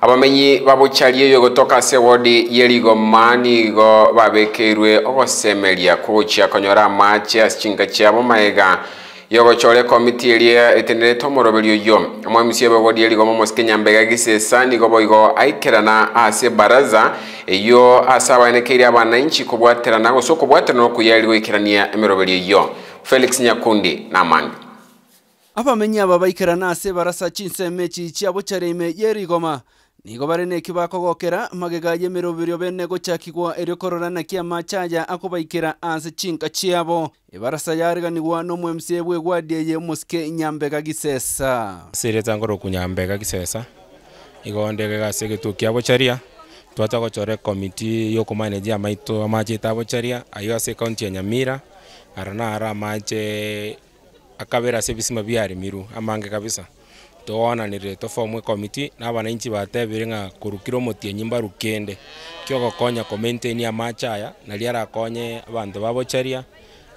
abamenyi babukyaliyo kutoka se wodi yeligomaanigo babikirwe ogosemeria kuchia konyora machi asichinga chiabo maega chole komiti elia etenerete omoroberi oyo omwamisi obe wodi eligoma omosike nyambega gisesa nigo aikera na ase baraza ebaraza eyo ase abaenekeire abananchi kobwaterana gose okobwaterana okuya rigoikerania emeroberi eyo felix nyakundi na Mangi amange abamenyi aba na ase barasa chinseme chichiabo chareime goma nigo bare bareneki bakogokera magega ya emerobero bene gochakigwa na kiama chaya akobaikera anse chinka chiabo ebarasa yareganiwa n'omwemisi ebwegwadi eye omosike nyambega gisesa sireta ngoroku nyambega gisesa igo ndege gase gitukia bocharia twata ekomiti komiti yokomanage amaito amachete abocharia ayo ase ekaunti ya nyamira aro naro amache akabera ase ebisima biaremiru amange kabisa twonanire tofomwe komiti na abananchi batebire ng'a korukire omotienyi mbarukende kiogokonya komaintaini amache aya nari arakonye abanto babocharia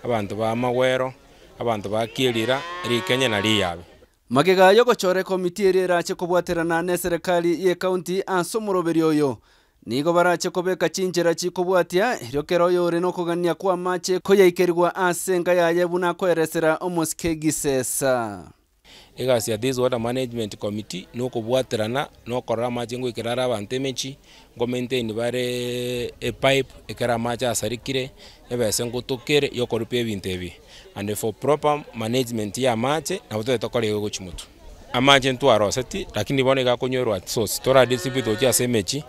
abanto ba mawero abanto bakierira rikenya nari yabe magega yogochore komiti eria erache kobwaterana na eserekari ya ekaunti ase omoroberi oyo nigo barache kobeka chinchera chikobwatia erio kero oyo ore na okogania kwa amache koyaikerwa ase enga yaye buna akoeresera omosikegise ega asia this water management committee nokobwaterana nokorora amache ngoikerara abanto emechi ngomaintain bare epipe ekera amache asarikire ebese ngotokere yokorupa ebinto ebi and for proper management ya amache nabo totokora igo gochimotu amache ntwaroseti lakini bono iga konyorwa source tora distribute ochi ase emechi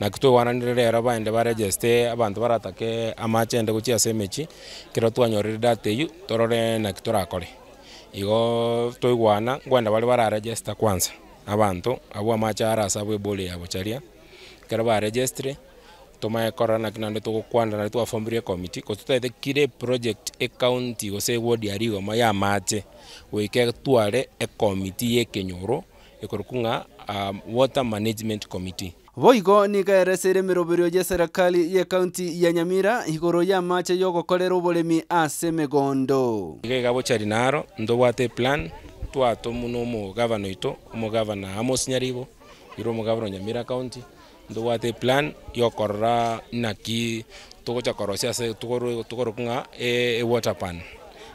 nakitwewananire rero baende baregeste abanto baratake amache ende gochi ase emechi kero twanyorire data eyu torore nakitorakore igo toigwana gwenda bare bararegesta kwanza abanto abo amache arase abwo ebole yabo charia e e ekero baregestre tomae korana ki naende togokwana naende twafombire ecommittee gotutaethekire project ecounty gose eward ya rigoma yamache goika tuare e ya ekenyoro kenyoro ng'a um, ah, water management committee boigo nikaereseire miroberio ya serikali ya kaunti ya nyamira igoro ya mache yogokorera oboremi ase emegondo iga iga bochari naro ndobwate plan twate muno omogavana oito omogavana amos nyaribo ire omogavano nyamira county ndobwate plan yokorora naki togocha korosia ase tugorokung'a ewater e pan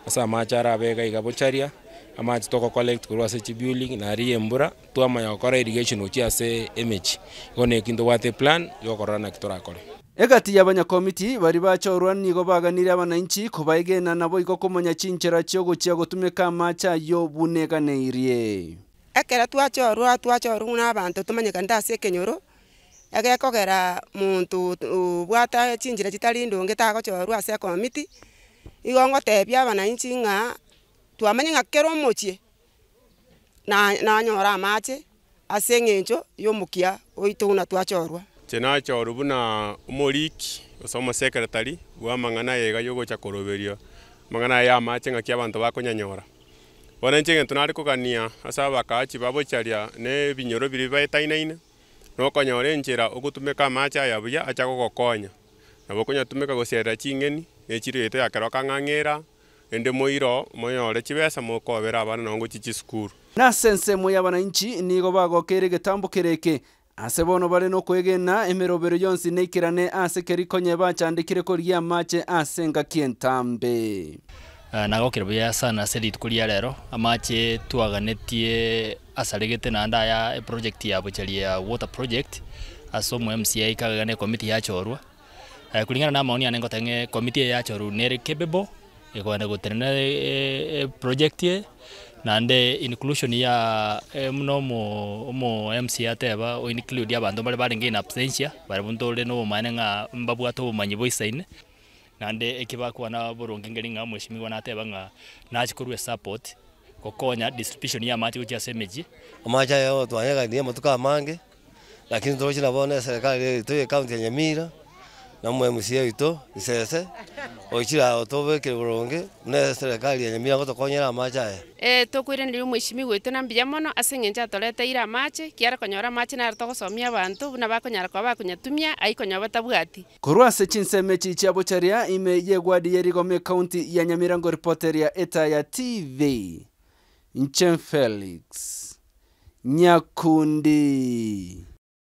asa amachara abeka iga bocharia amache toko collect kurwa se chibuilding na ri embura ya yakora irrigation uchi ase emechi gone kindo wate plan yokorora na kitora kore egati yabanyakomiti bari bachorwa nigo baganire inchi kubaigena nabo iko komanya chinchera chio gochia gotumeka amacha yo buneganeirie ekera twachorwa twachorwa na abantu tumanyekanda ase ekenyoro egekogera muntu obwata chinchera chitari ndunge tagochorwa ase ekomiti igo ngotebia abananchi ng'a twamanye ng'a omochie na nanyora amache ase eng'encho ya omokia oito buna twachorwa inche nachorwa buna omoriki gose omosekretari bwa amang'ana iga ya ogocha koroberia amang'ana aya amache ng'aki abanto bakonyanyora bono inche egento nare kogania ase abakachi babocharia na ebinyoro biri baetainaine nokonyora enchera ogotumeka amache aya buya acha gogokonya nabo okonyatumeka goserera ching'eni echirete akero kang'ang'era ende moiro moyore chibesa mokobera abana nongo chichisukuru nasensemo ya bananchi nigo bagokere getambo kereke ase bono bare nokwegena emerobero yonsi nekirane ase kerikonye bachandekire koria amache ase nga entambe Uh, eh, nagokire buya sana ase rituko ria rero amache twaganetie asaregete ndaya e eproject ya bocheri ya water project ase omo mca committee ya chorwa Eh, kulingana na maoni anengo tenge committee ya choru nere kebebo iko na ikwenda gutenena eh, eh, project ye na nde inclusion ya mno mo mo MC teba o include ya abantu bale bari ngina absentia bale bundo le no mane nga mbabwato bumanyi manyi nande ekibakwa na nde ekiba ku na burungi ngeri nga mwishimiwa teba nga na chikuru e support kokonya distribution ya mati uchi asemeji omacha yo twanyega ndiye motuka mange lakini torochi bona serikali tuye county ya Nyamira namwe mucie isese icece otobe otobekire boronge ne serikali yenye konyera tokonyera e eh tokwire ndi mwishimi gwitu na mbia mono asenge njatorete ira amache kiara konyora amache na togosomia bantu na bakonyara kwa bakunyatumia aikonyo batabwati korwa se chinseme chichia bocharia ime yegwadi yerigome county ya nyamirango ya eta ya tv nchen felix nyakundi